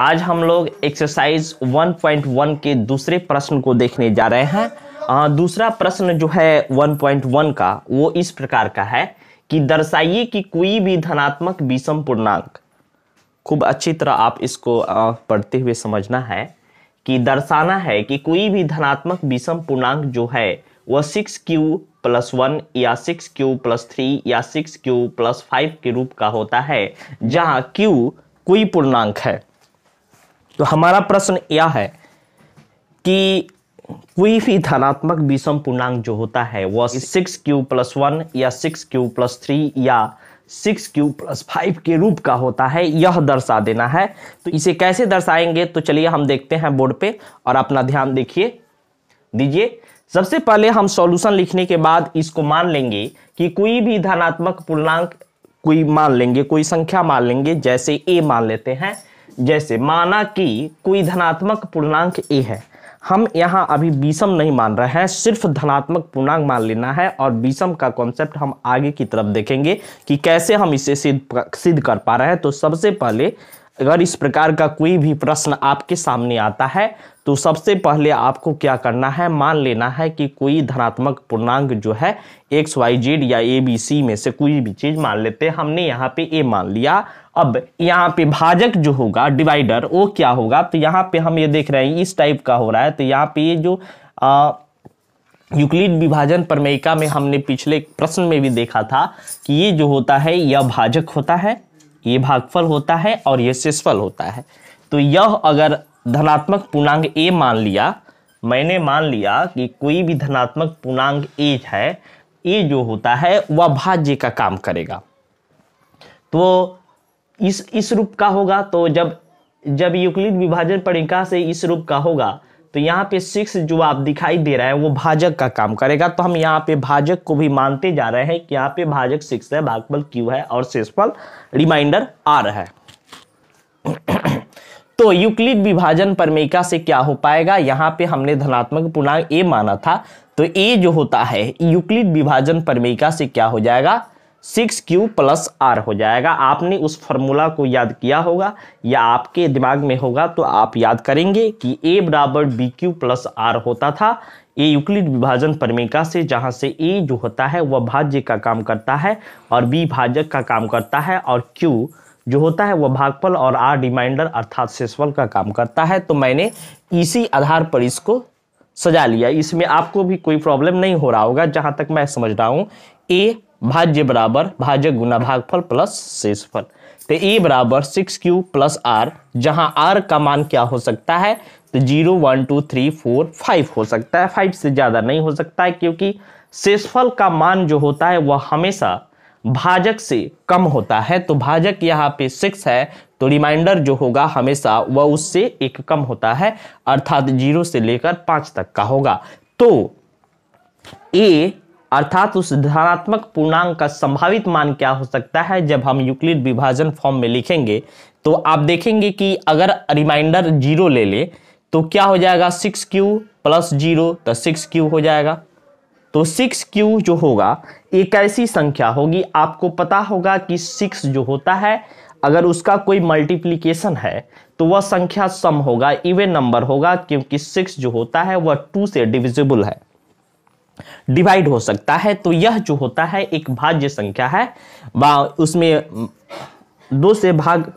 आज हम लोग एक्सरसाइज 1.1 के दूसरे प्रश्न को देखने जा रहे हैं आ, दूसरा प्रश्न जो है 1.1 का वो इस प्रकार का है कि दर्शाइए कि कोई भी धनात्मक विषम पूर्णांक खूब अच्छी तरह आप इसको पढ़ते हुए समझना है कि दर्शाना है कि कोई भी धनात्मक विषम पूर्णांक जो है वह सिक्स क्यू प्लस वन या सिक्स क्यू प्लस थ्री या सिक्स क्यू प्लस फाइव के रूप का होता है जहाँ क्यू कोई पूर्णांक है तो हमारा प्रश्न यह है कि कोई भी धनात्मक विषम पूर्णांक जो होता है वह सिक्स क्यू प्लस वन या सिक्स क्यू प्लस थ्री या सिक्स क्यू प्लस फाइव के रूप का होता है यह दर्शा देना है तो इसे कैसे दर्शाएंगे तो चलिए हम देखते हैं बोर्ड पे और अपना ध्यान देखिए दीजिए सबसे पहले हम सॉल्यूशन लिखने के बाद इसको मान लेंगे कि कोई भी धनात्मक पूर्णांक कोई मान लेंगे कोई संख्या मान लेंगे जैसे ए मान लेते हैं जैसे माना कि कोई धनात्मक पूर्णांक ए है हम यहाँ अभी विषम नहीं मान रहे हैं सिर्फ धनात्मक पूर्णांक मान लेना है और विषम का कॉन्सेप्ट हम आगे की तरफ देखेंगे कि कैसे हम इसे सिद्ध सिद्ध कर पा रहे हैं तो सबसे पहले अगर इस प्रकार का कोई भी प्रश्न आपके सामने आता है तो सबसे पहले आपको क्या करना है मान लेना है कि कोई धनात्मक पूर्णांक जो है एक्स वाई जेड या ए बी सी में से कोई भी चीज़ मान लेते हैं हमने यहाँ पे ए मान लिया अब यहाँ पे भाजक जो होगा डिवाइडर वो क्या होगा तो यहाँ पे हम ये देख रहे हैं इस टाइप का हो रहा है तो यहाँ पे ये जो आ, यूक्लिड विभाजन प्रमेयिका में हमने पिछले प्रश्न में भी देखा था कि ये जो होता है यह भाजक होता है ये भागफल होता है और यह शेषफल होता है तो यह अगर धनात्मक पूर्णांग ए मान लिया मैंने मान लिया कि कोई भी धनात्मक पूर्णांग ए है ए जो होता है वह भाज्य का काम करेगा तो इस इस रूप का होगा तो जब जब यूक्लिड विभाजन पणिका से इस रूप का होगा तो यहाँ पे सिक्स जो आप दिखाई दे रहा है वो भाजक का काम करेगा तो हम यहाँ पे भाजक को भी मानते जा रहे हैं कि यहाँ पे भाजक सिक्स है भागफल क्यू है और शेषफल रिमाइंडर आर है तो यूक्लिड विभाजन परमेका से क्या हो पाएगा यहाँ पे हमने धनात्मक पूर्णांक ए माना था तो ए जो होता है यूक्लिड विभाजन परमेका से क्या हो जाएगा सिक्स क्यू प्लस आर हो जाएगा आपने उस फॉर्मूला को याद किया होगा या आपके दिमाग में होगा तो आप याद करेंगे कि ए बराबर बी क्यू प्लस आर होता था ए यूक्लिड विभाजन परमिका से जहाँ से ए जो होता है वह भाज्य का काम करता है और बी भाजक का काम करता है और क्यू जो होता है वह भागफल और आर रिमाइंडर अर्थात शेषफल का काम करता है तो मैंने इसी आधार पर इसको सजा लिया इसमें आपको भी कोई प्रॉब्लम नहीं हो रहा होगा जहाँ तक मैं समझ रहा हूँ ए भाज्य बराबर भाजक गुना भागफल प्लस शेषफल तो ए बराबर सिक्स क्यू प्लस आर जहां आर का मान क्या हो सकता है तो zero one two three four five हो सकता है फाइव से ज़्यादा नहीं हो सकता है क्योंकि शेषफल का मान जो होता है वह हमेशा भाजक से कम होता है तो भाजक यहाँ पे सिक्स है तो रिमाइंडर जो होगा हमेशा वह उससे एक कम होता है अर्थात जीरो से लेकर पांच तक का होगा तो ए अर्थात उस धनात्मक पूर्णांक का संभावित मान क्या हो सकता है जब हम यूक्लिड विभाजन फॉर्म में लिखेंगे तो आप देखेंगे कि अगर रिमाइंडर जीरो ले ले तो क्या हो जाएगा सिक्स क्यू प्लस जीरो तो सिक्स क्यू हो जाएगा तो सिक्स क्यू जो होगा एक ऐसी संख्या होगी आपको पता होगा कि सिक्स जो होता है अगर उसका कोई मल्टीप्लीकेशन है तो वह संख्या सम होगा इवन नंबर होगा क्योंकि सिक्स जो होता है वह टू से डिविजिबल है डिवाइड हो सकता है तो यह जो होता है एक भाज्य संख्या है उसमें दो से भाग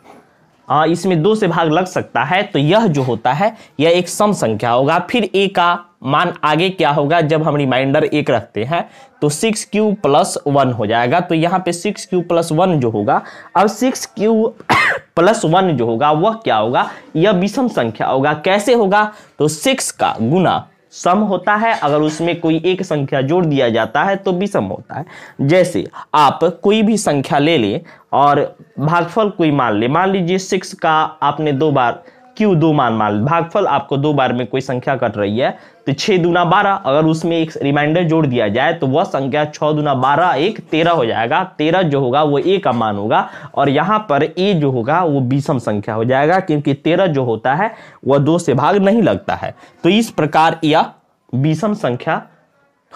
आ, इसमें दो से भाग लग सकता है तो यह जो होता है यह एक सम संख्या होगा फिर ए का मान आगे क्या होगा जब हम रिमाइंडर एक रखते हैं तो सिक्स क्यू प्लस वन हो जाएगा तो यहाँ पे सिक्स क्यू प्लस वन जो होगा अब सिक्स क्यू प्लस वन जो होगा वह क्या होगा यह विषम संख्या होगा कैसे होगा तो सिक्स का गुना सम होता है अगर उसमें कोई एक संख्या जोड़ दिया जाता है तो विषम होता है जैसे आप कोई भी संख्या ले लें और भागफल कोई मान ले मान लीजिए सिक्स का आपने दो बार क्यू दो मान मान भागफल आपको दो बार में कोई संख्या कट रही है तो छह दुना बारह अगर उसमें एक रिमाइंडर जोड़ दिया जाए तो वह संख्या छह दुना बारह एक तेरह हो जाएगा तेरह जो होगा वो ए का मान होगा और यहाँ पर ए जो होगा वो बीसम संख्या हो जाएगा क्योंकि तेरह जो होता है वह दो से भाग नहीं लगता है तो इस प्रकार यह बीसम संख्या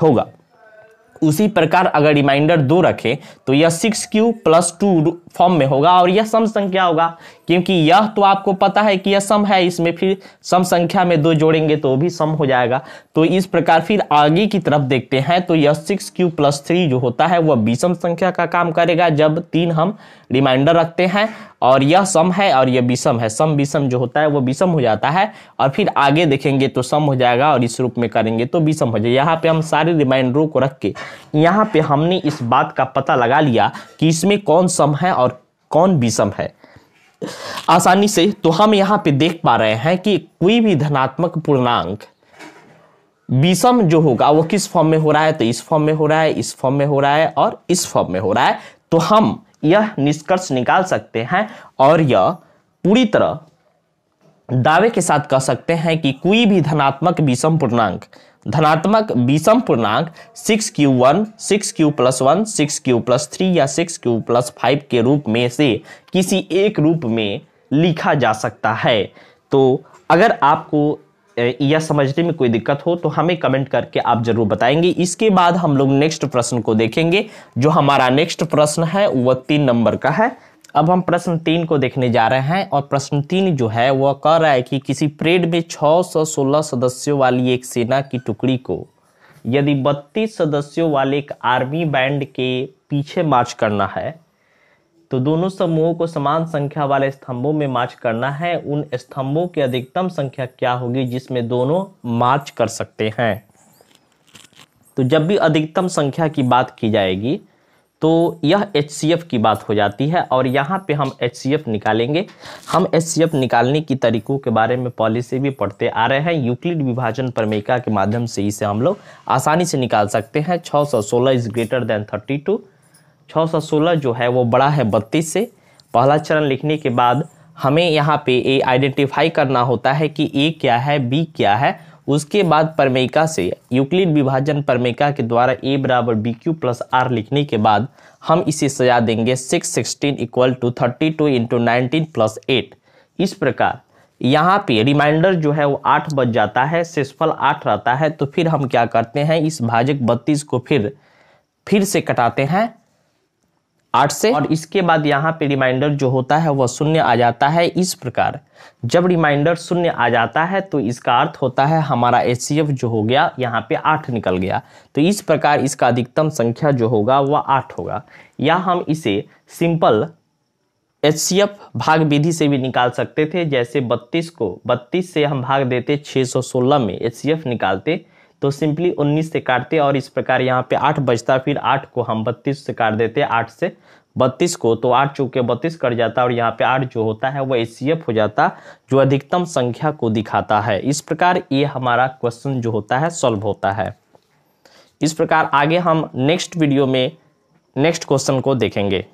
होगा उसी प्रकार अगर रिमाइंडर दो रखें तो यह six Q plus two form में होगा और यह सम संख्या होगा क्योंकि यह तो आपको पता है कि यह सम है इसमें फिर सम संख्या में दो जोड़ेंगे तो भी सम हो जाएगा तो इस प्रकार फिर आगे की तरफ देखते हैं तो यह सिक्स क्यू प्लस थ्री जो होता है वह विषम संख्या का काम करेगा जब तीन हम रिमाइंडर रखते हैं और यह सम है और यह विषम है सम विषम जो होता है वह विषम हो जाता है और फिर आगे देखेंगे तो सम हो जाएगा और इस रूप में करेंगे तो विषम हो जाएगा यहाँ पे हम सारे रिमाइंडरों को रख के यहाँ पे हमने इस बात का पता लगा लिया कि इसमें कौन सम है और कौन विषम है आसानी से तो हम यहां पे देख पा रहे हैं कि कोई भी धनात्मक पूर्णांक विषम जो होगा वो किस फॉर्म में हो रहा है तो इस फॉर्म में हो रहा है इस फॉर्म में हो रहा है और इस फॉर्म में हो रहा है तो हम यह निष्कर्ष निकाल सकते हैं और यह पूरी तरह दावे के साथ कह सकते हैं कि कोई भी धनात्मक विषम पूर्णांक धनात्मक विषम पूर्णांक six Q one six Q plus one six Q plus three या सिक्स क्यू प्लस फाइव के रूप में से किसी एक रूप में लिखा जा सकता है तो अगर आपको यह समझने में कोई दिक्कत हो तो हमें कमेंट करके आप जरूर बताएंगे इसके बाद हम लोग नेक्स्ट प्रश्न को देखेंगे जो हमारा नेक्स्ट प्रश्न है वह तीन नंबर का है अब हम प्रश्न तीन को देखने जा रहे हैं और प्रश्न तीन जो है वह कह रहा है कि किसी परेड में 616 सदस्यों वाली एक सेना की टुकड़ी को यदि 32 सदस्यों वाले एक आर्मी बैंड के पीछे मार्च करना है तो दोनों समूहों को समान संख्या वाले स्तंभों में मार्च करना है उन स्तंभों की अधिकतम संख्या क्या होगी जिसमें दोनों मार्च कर सकते हैं तो जब भी अधिकतम संख्या की बात की जाएगी तो यह एच की बात हो जाती है और यहाँ पे हम एच निकालेंगे हम एच निकालने की तरीकों के बारे में पहले से भी पढ़ते आ रहे हैं यूक्लिड विभाजन परमेका के माध्यम से इसे हम लोग आसानी से निकाल सकते हैं 616 इज ग्रेटर देन 32 616 जो है वो बड़ा है बत्तीस से पहला चरण लिखने के बाद हमें यहाँ पे ये आइडेंटिफाई करना होता है कि ए क्या है बी क्या है उसके बाद परमेयिका से यूक्लिड विभाजन परमेयिका के द्वारा ए बराबर बी क्यू प्लस आर लिखने के बाद हम इसे सजा देंगे six sixteen equal to thirty two into nineteen plus eight इस प्रकार यहाँ पे रिमाइंडर जो है वो आठ बज जाता है शेषफल आठ रहता है तो फिर हम क्या करते हैं इस भाजक बत्तीस को फिर फिर से कटाते हैं आठ से और इसके बाद यहाँ पे रिमाइंडर जो होता है वह शून्य आ जाता है इस प्रकार जब रिमाइंडर शून्य आ जाता है तो इसका अर्थ होता है हमारा एच जो हो गया यहाँ पे आठ निकल गया तो इस प्रकार इसका अधिकतम संख्या जो होगा वह आठ होगा या हम इसे सिंपल एच भाग विधि से भी निकाल सकते थे जैसे बत्तीस को बत्तीस से हम भाग देते 616 में एच निकालते तो सिंपली 19 से काटते और इस प्रकार यहाँ पे 8 बजता फिर 8 को हम 32 से काट देते 8 से 32 को तो 8 चूके बत्तीस कट जाता और यहाँ पे 8 जो होता है वो एच हो जाता जो अधिकतम संख्या को दिखाता है इस प्रकार ये हमारा क्वेश्चन जो होता है सॉल्व होता है इस प्रकार आगे हम नेक्स्ट वीडियो में नेक्स्ट क्वेश्चन को देखेंगे